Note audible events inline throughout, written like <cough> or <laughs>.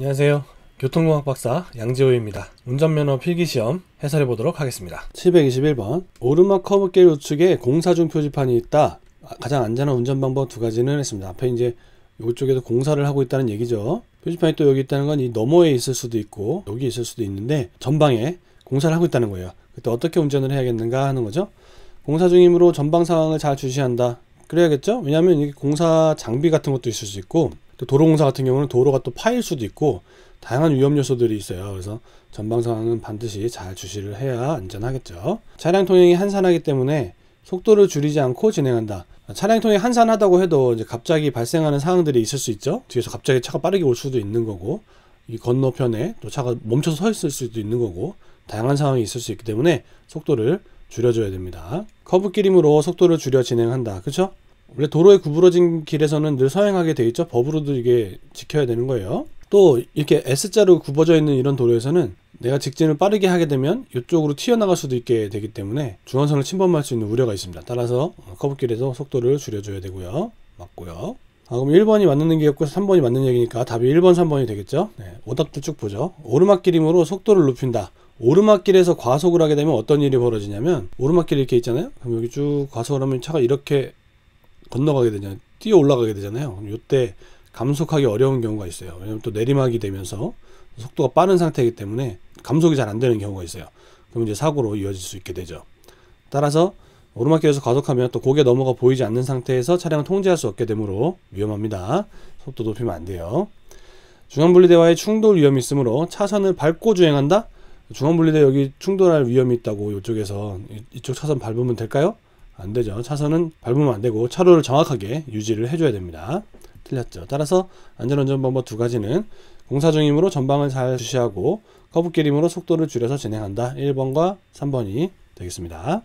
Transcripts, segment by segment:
안녕하세요. 교통공학 박사 양지호입니다. 운전면허 필기시험 해설해 보도록 하겠습니다. 721번 오르막 커브길 우측에 공사중 표지판이 있다. 가장 안전한 운전 방법 두 가지는 했습니다. 앞에 이제 이쪽에서 공사를 하고 있다는 얘기죠. 표지판이 또 여기 있다는 건 이 너머에 있을 수도 있고 여기 있을 수도 있는데 전방에 공사를 하고 있다는 거예요. 그때 어떻게 운전을 해야겠는가 하는 거죠. 공사 중이므로 전방 상황을 잘 주시한다. 그래야겠죠? 왜냐하면 공사 장비 같은 것도 있을 수 있고 도로공사 같은 경우는 도로가 또 파일 수도 있고 다양한 위험 요소들이 있어요. 그래서 전방 상황은 반드시 잘 주시를 해야 안전하겠죠. 차량 통행이 한산하기 때문에 속도를 줄이지 않고 진행한다. 차량 통행이 한산하다고 해도 이제 갑자기 발생하는 상황들이 있을 수 있죠. 뒤에서 갑자기 차가 빠르게 올 수도 있는 거고 이 건너편에 또 차가 멈춰서 서 있을 수도 있는 거고 다양한 상황이 있을 수 있기 때문에 속도를 줄여줘야 됩니다. 커브길이므로 속도를 줄여 진행한다. 그렇죠? 원래 도로에 구부러진 길에서는 늘 서행하게 돼 있죠. 법으로도 이게 지켜야 되는 거예요. 또 이렇게 S자로 굽어져 있는 이런 도로에서는 내가 직진을 빠르게 하게 되면 이쪽으로 튀어나갈 수도 있게 되기 때문에 중앙선을 침범할 수 있는 우려가 있습니다. 따라서 어, 커브길에서 속도를 줄여줘야 되고요. 맞고요. 아, 그럼 1번이 맞는 얘기였고 3번이 맞는 얘기니까 답이 1번, 3번이 되겠죠? 네, 오답도 쭉 보죠. 오르막길이므로 속도를 높인다. 오르막길에서 과속을 하게 되면 어떤 일이 벌어지냐면 오르막길 이렇게 있잖아요. 그럼 여기 쭉 과속을 하면 차가 이렇게 건너가게 되냐 뛰어 올라가게 되잖아요. 요때 감속하기 어려운 경우가 있어요. 왜냐면또 내리막이 되면서 속도가 빠른 상태이기 때문에 감속이 잘 안 되는 경우가 있어요. 그럼 이제 사고로 이어질 수 있게 되죠. 따라서 오르막길에서 가속하면또 고개 넘어가 보이지 않는 상태에서 차량을 통제할 수 없게 되므로 위험합니다. 속도 높이면 안 돼요. 중앙분리대와의 충돌 위험이 있으므로 차선을 밟고 주행한다? 중앙분리대 여기 충돌할 위험이 있다고 이쪽에서 이쪽 차선 밟으면 될까요? 안 되죠. 차선은 밟으면 안 되고 차로를 정확하게 유지를 해줘야 됩니다. 틀렸죠. 따라서 안전운전 방법 두 가지는 공사 중이므로 전방을 잘 주시하고 커브길이므로 속도를 줄여서 진행한다. 1번과 3번이 되겠습니다.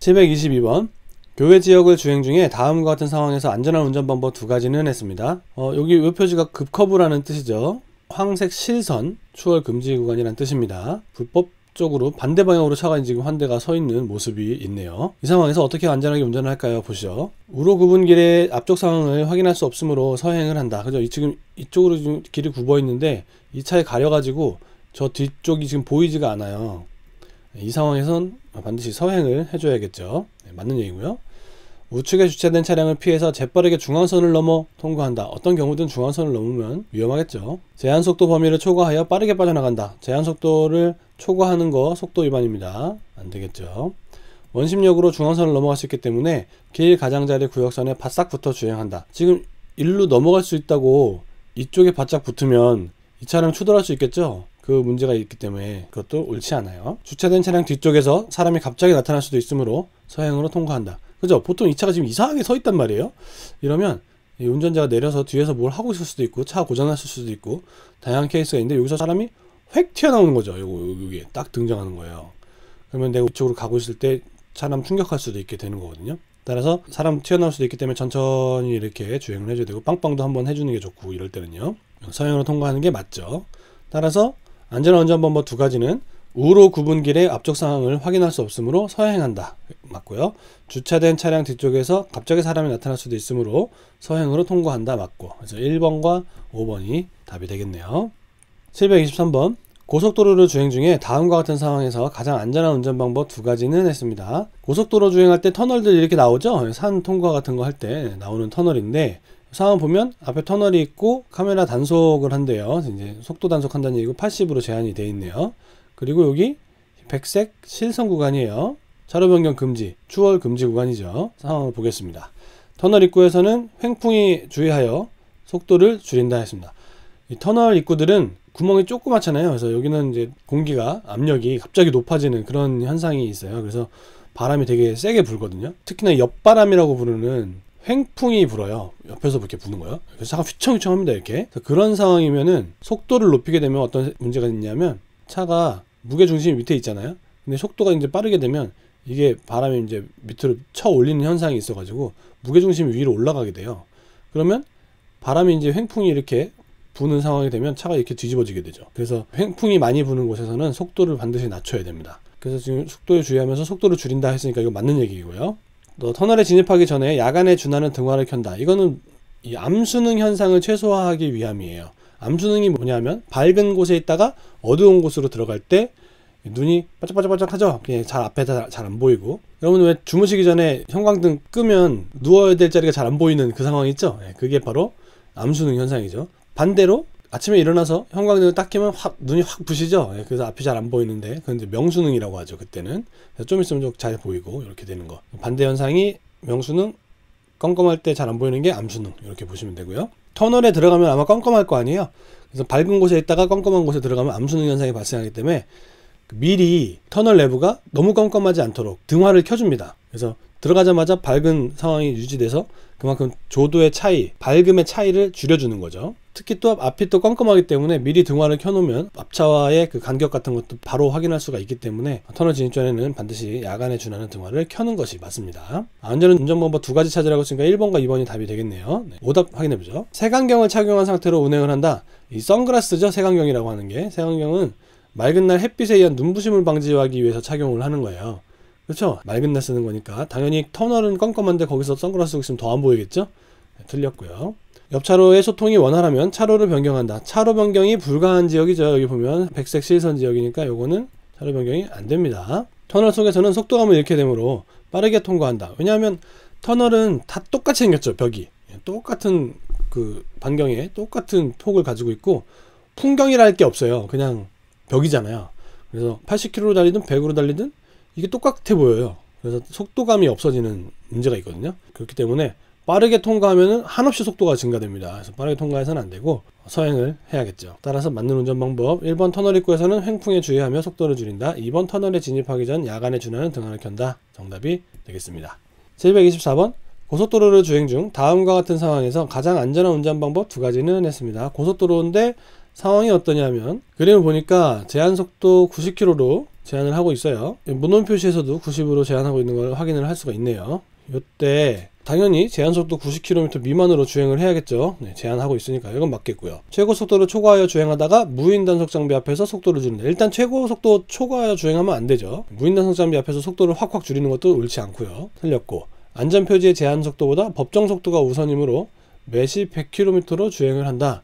722번 교외 지역을 주행 중에 다음과 같은 상황에서 안전한 운전 방법 두 가지는 했습니다. 어, 여기 요 표지가 급커브라는 뜻이죠. 황색 실선 추월 금지 구간이란 뜻입니다. 불법 쪽으로 반대 방향으로 차가 지금 한 대가 서 있는 모습이 있네요. 이 상황에서 어떻게 안전하게 운전을 할까요? 보시죠. 우로 구분길의 앞쪽 상황을 확인할 수 없으므로 서행을 한다. 그죠? 지금 이쪽으로 지금 길이 굽어 있는데 이 차에 가려가지고 저 뒤쪽이 지금 보이지가 않아요. 이 상황에선 반드시 서행을 해줘야겠죠. 네, 맞는 얘기고요. 우측에 주차된 차량을 피해서 재빠르게 중앙선을 넘어 통과한다. 어떤 경우든 중앙선을 넘으면 위험하겠죠. 제한속도 범위를 초과하여 빠르게 빠져나간다. 제한속도를 초과하는 거 속도 위반입니다. 안 되겠죠. 원심력으로 중앙선을 넘어갈 수 있기 때문에 길 가장자리 구역선에 바싹 붙어 주행한다. 지금 일로 넘어갈 수 있다고 이쪽에 바짝 붙으면 이 차량 추돌할 수 있겠죠? 그 문제가 있기 때문에 그것도 옳지 않아요. 주차된 차량 뒤쪽에서 사람이 갑자기 나타날 수도 있으므로 서행으로 통과한다. 그죠? 보통 이 차가 지금 이상하게 서 있단 말이에요. 이러면 운전자가 내려서 뒤에서 뭘 하고 있을 수도 있고 차 고장났을 수도 있고 다양한 케이스가 있는데 여기서 사람이 획 튀어나오는 거죠. 요거 여기 딱 등장하는 거예요. 그러면 내가 이쪽으로 가고 있을 때 사람 충격할 수도 있게 되는 거거든요. 따라서 사람 튀어나올 수도 있기 때문에 천천히 이렇게 주행을 해줘야 되고 빵빵도 한번 해주는 게 좋고 이럴 때는요. 서행으로 통과하는 게 맞죠. 따라서 안전운전방법두 가지는 우로 구분길의 앞쪽 상황을 확인할 수 없으므로 서행한다. 맞고요. 주차된 차량 뒤쪽에서 갑자기 사람이 나타날 수도 있으므로 서행으로 통과한다. 맞고. 그래서 1번과 5번이 답이 되겠네요. 723번. 고속도로를 주행 중에 다음과 같은 상황에서 가장 안전한 운전 방법 두 가지는 했습니다. 고속도로 주행할 때 터널들 이렇게 나오죠? 산 통과 같은 거 할 때 나오는 터널인데 상황 보면 앞에 터널이 있고 카메라 단속을 한대요. 이제 속도 단속한다는 얘기고 80으로 제한이 돼 있네요. 그리고 여기 백색 실선 구간이에요. 차로 변경 금지, 추월 금지 구간이죠. 상황을 보겠습니다. 터널 입구에서는 횡풍이 주의하여 속도를 줄인다 했습니다. 이 터널 입구들은 구멍이 조그맣잖아요. 그래서 여기는 이제 공기가 압력이 갑자기 높아지는 그런 현상이 있어요. 그래서 바람이 되게 세게 불거든요. 특히나 옆바람이라고 부르는 횡풍이 불어요. 옆에서 그렇게 부는 거예요. 그래서 차가 휘청휘청합니다. 이렇게 그래서 그런 상황이면은 속도를 높이게 되면 어떤 문제가 있냐면 차가 무게 중심이 밑에 있잖아요. 근데 속도가 이제 빠르게 되면 이게 바람이 이제 밑으로 쳐 올리는 현상이 있어가지고 무게 중심이 위로 올라가게 돼요. 그러면 바람이 이제 횡풍이 이렇게 부는 상황이 되면 차가 이렇게 뒤집어지게 되죠. 그래서 횡풍이 많이 부는 곳에서는 속도를 반드시 낮춰야 됩니다. 그래서 지금 속도에 주의하면서 속도를 줄인다 했으니까 이거 맞는 얘기고요. 또 터널에 진입하기 전에 야간에 준하는 등화를 켠다. 이거는 이 암수능 현상을 최소화하기 위함이에요. 암수능이 뭐냐면 밝은 곳에 있다가 어두운 곳으로 들어갈 때 눈이 반짝반짝반짝 하죠 그냥 잘 앞에 잘 안 보이고 여러분 왜 주무시기 전에 형광등 끄면 누워야 될 자리가 잘 안 보이는 그 상황 있죠 예, 그게 바로 암수능 현상이죠 반대로 아침에 일어나서 형광등을 딱 켜면 확 눈이 확 부시죠 예, 그래서 앞이 잘 안 보이는데 그건 이제 명수능이라고 하죠 그때는 좀 있으면 좀 잘 보이고 이렇게 되는 거 반대 현상이 명수능 껌껌할 때 잘 안 보이는 게 암수능 이렇게 보시면 되고요. 터널에 들어가면 아마 껌껌할 거 아니에요. 그래서 밝은 곳에 있다가 껌껌한 곳에 들어가면 암수능 현상이 발생하기 때문에 미리 터널 내부가 너무 껌껌하지 않도록 등화를 켜줍니다. 그래서 들어가자마자 밝은 상황이 유지돼서 그만큼 조도의 차이, 밝음의 차이를 줄여주는 거죠. 특히 또 앞이 또 껌껌하기 때문에 미리 등화를 켜놓으면 앞차와의 그 간격 같은 것도 바로 확인할 수가 있기 때문에 터널 진입 전에는 반드시 야간에 준하는 등화를 켜는 것이 맞습니다. 안전은 아, 운전방법 두 가지 찾으라고 했으니까 1번과 2번이 답이 되겠네요. 네. 오답 확인해보죠. 색안경을 착용한 상태로 운행을 한다. 이 선글라스죠. 색안경이라고 하는 게. 색안경은 맑은 날 햇빛에 의한 눈부심을 방지하기 위해서 착용을 하는 거예요. 그렇죠 맑은 날 쓰는 거니까 당연히 터널은 껌껌한데 거기서 선글라스 쓰고 있으면 더 안 보이겠죠 네, 틀렸고요 옆차로의 소통이 원활하면 차로를 변경한다 차로 변경이 불가한 지역이죠 여기 보면 백색 실선 지역이니까 요거는 차로 변경이 안 됩니다 터널 속에서는 속도감을 잃게 되므로 빠르게 통과한다 왜냐하면 터널은 다 똑같이 생겼죠 벽이 예, 똑같은 그 반경에 똑같은 폭을 가지고 있고 풍경이랄게 없어요 그냥 벽이잖아요 그래서 80km로 달리든 100으로 달리든 이게 똑같아 보여요. 그래서 속도감이 없어지는 문제가 있거든요. 그렇기 때문에 빠르게 통과하면 한없이 속도가 증가됩니다. 그래서 빠르게 통과해서는 안 되고 서행을 해야겠죠. 따라서 맞는 운전 방법 1번 터널 입구에서는 횡풍에 주의하며 속도를 줄인다. 2번 터널에 진입하기 전 야간에 준하는 등한을 켠다. 정답이 되겠습니다. 7 2 2 4번 고속도로를 주행 중 다음과 같은 상황에서 가장 안전한 운전 방법 두 가지는 했습니다. 고속도로인데 상황이 어떠냐면 그림을 보니까 제한 속도 90km로 제한을 하고 있어요 문헌 표시에서도 90으로 제한하고 있는 걸 확인을 할 수가 있네요 이때 당연히 제한속도 90km 미만으로 주행을 해야겠죠 네, 제한하고 있으니까 이건 맞겠고요 최고 속도를 초과하여 주행하다가 무인단속 장비 앞에서 속도를 줄인다 일단 최고 속도 초과하여 주행하면 안되죠 무인단속 장비 앞에서 속도를 확확 줄이는 것도 옳지 않고요 살렸고 안전표지의 제한속도보다 법정속도가 우선이므로 매시 100km로 주행을 한다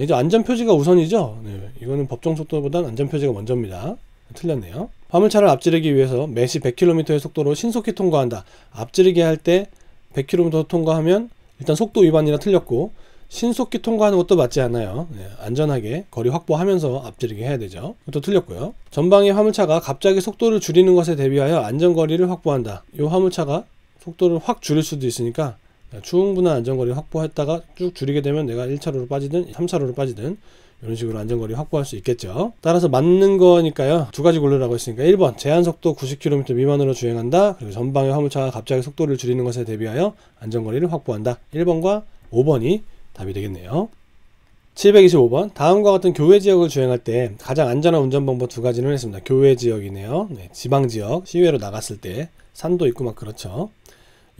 이제 안전표지가 우선이죠 네, 이거는 법정속도보단 안전표지가 먼저입니다 틀렸네요. 화물차를 앞지르기 위해서 매시 100km의 속도로 신속히 통과한다. 앞지르기 할 때 100km 통과하면 일단 속도 위반이라 틀렸고 신속히 통과하는 것도 맞지 않아요. 네, 안전하게 거리 확보하면서 앞지르기 해야 되죠. 또 틀렸고요. 전방의 화물차가 갑자기 속도를 줄이는 것에 대비하여 안전거리를 확보한다. 이 화물차가 속도를 확 줄일 수도 있으니까 충분한 안전거리 를 확보했다가 쭉 줄이게 되면 내가 1차로로 빠지든 3차로로 빠지든 이런 식으로 안전거리 확보할 수 있겠죠 따라서 맞는 거니까요 두 가지 고르라고 했으니까 1번 제한속도 90km 미만으로 주행한다 그리고 전방의 화물차가 갑자기 속도를 줄이는 것에 대비하여 안전거리를 확보한다 1번과 5번이 답이 되겠네요 725번 다음과 같은 교외 지역을 주행할 때 가장 안전한 운전 방법 두가지를 했습니다 교외 지역이네요 네, 지방 지역 시외로 나갔을 때 산도 있고 막 그렇죠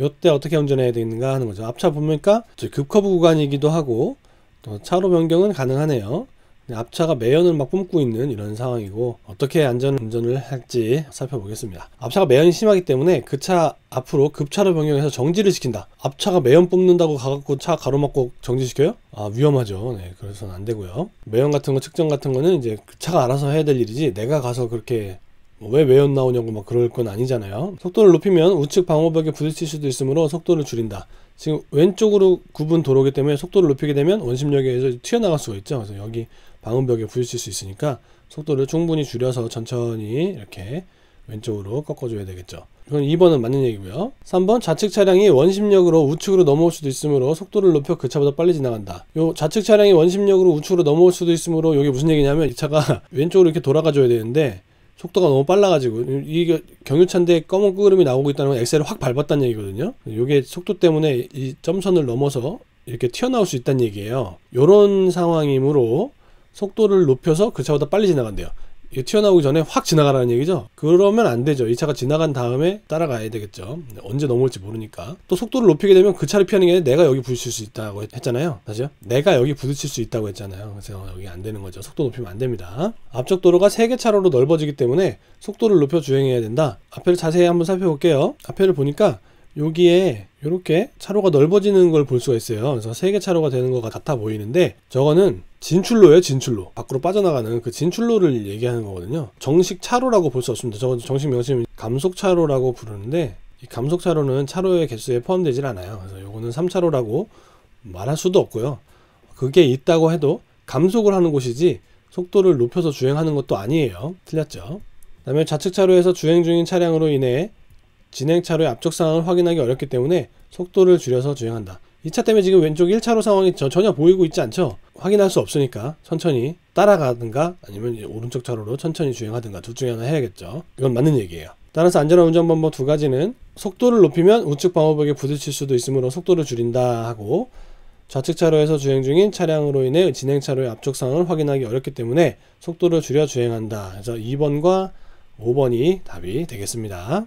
요때 어떻게 운전해야 되는가 하는 거죠 앞차 보니까 급커브 구간이기도 하고 또 차로 변경은 가능하네요. 앞차가 매연을 막 뿜고 있는 이런 상황이고 어떻게 안전 운전을 할지 살펴보겠습니다. 앞차가 매연이 심하기 때문에 그 차 앞으로 급차로 변경해서 정지를 시킨다. 앞차가 매연 뿜는다고 가갖고 차 가로막고 정지시켜요? 아 위험하죠. 네, 그래서는 안 되고요. 매연 같은 거 측정 같은 거는 이제 그 차가 알아서 해야 될 일이지 내가 가서 그렇게 뭐 왜 매연 나오냐고 막 그럴 건 아니잖아요. 속도를 높이면 우측 방호벽에 부딪힐 수도 있으므로 속도를 줄인다. 지금 왼쪽으로 구분 도로기 때문에 속도를 높이게 되면 원심력에 의해서 튀어나갈 수가 있죠. 그래서 여기 방음벽에 부딪힐 수 있으니까 속도를 충분히 줄여서 천천히 이렇게 왼쪽으로 꺾어줘야 되겠죠. 그럼 2번은 맞는 얘기고요. 3번 좌측 차량이 원심력으로 우측으로 넘어올 수도 있으므로 속도를 높여 그 차보다 빨리 지나간다. 요 좌측 차량이 원심력으로 우측으로 넘어올 수도 있으므로 이게 무슨 얘기냐면 이 차가 <laughs> 왼쪽으로 이렇게 돌아가줘야 되는데 속도가 너무 빨라가지고 이게 경유차인데 검은 끄름이 나오고 있다는 건 엑셀을 확 밟았다는 얘기거든요. 이게 속도 때문에 이 점선을 넘어서 이렇게 튀어나올 수 있다는 얘기예요. 이런 상황이므로 속도를 높여서 그 차보다 빨리 지나간대요. 예, 튀어나오기 전에 확 지나가라는 얘기죠 그러면 안 되죠 이 차가 지나간 다음에 따라가야 되겠죠 언제 넘어올지 모르니까 또 속도를 높이게 되면 그 차를 피하는 게 아니라 내가 여기 부딪힐 수 있다고 했잖아요 사실 내가 여기 부딪힐 수 있다고 했잖아요 그래서 여기 안 되는 거죠 속도 높이면 안 됩니다 앞쪽 도로가 3개 차로로 넓어지기 때문에 속도를 높여 주행해야 된다 앞에를 자세히 한번 살펴볼게요 앞에를 보니까 여기에 이렇게 차로가 넓어지는 걸 볼 수가 있어요. 그래서 세 개 차로가 되는 것 같아 보이는데 저거는 진출로예요, 진출로. 밖으로 빠져나가는 그 진출로를 얘기하는 거거든요. 정식 차로라고 볼 수 없습니다. 저건 정식 명칭은 감속 차로라고 부르는데 이 감속 차로는 차로의 개수에 포함되질 않아요. 그래서 요거는 3차로라고 말할 수도 없고요. 그게 있다고 해도 감속을 하는 곳이지 속도를 높여서 주행하는 것도 아니에요. 틀렸죠. 그 다음에 좌측 차로에서 주행 중인 차량으로 인해 진행차로의 앞쪽 상황을 확인하기 어렵기 때문에 속도를 줄여서 주행한다. 이 차 때문에 지금 왼쪽 1차로 상황이 전혀 보이고 있지 않죠? 확인할 수 없으니까 천천히 따라가든가 아니면 오른쪽 차로로 천천히 주행하든가 둘 중에 하나 해야겠죠. 이건 맞는 얘기예요. 따라서 안전한 운전 방법 두 가지는 속도를 높이면 우측 방호벽에 부딪힐 수도 있으므로 속도를 줄인다 하고 좌측 차로에서 주행 중인 차량으로 인해 진행 차로의 앞쪽 상황을 확인하기 어렵기 때문에 속도를 줄여 주행한다. 그래서 2번과 5번이 답이 되겠습니다.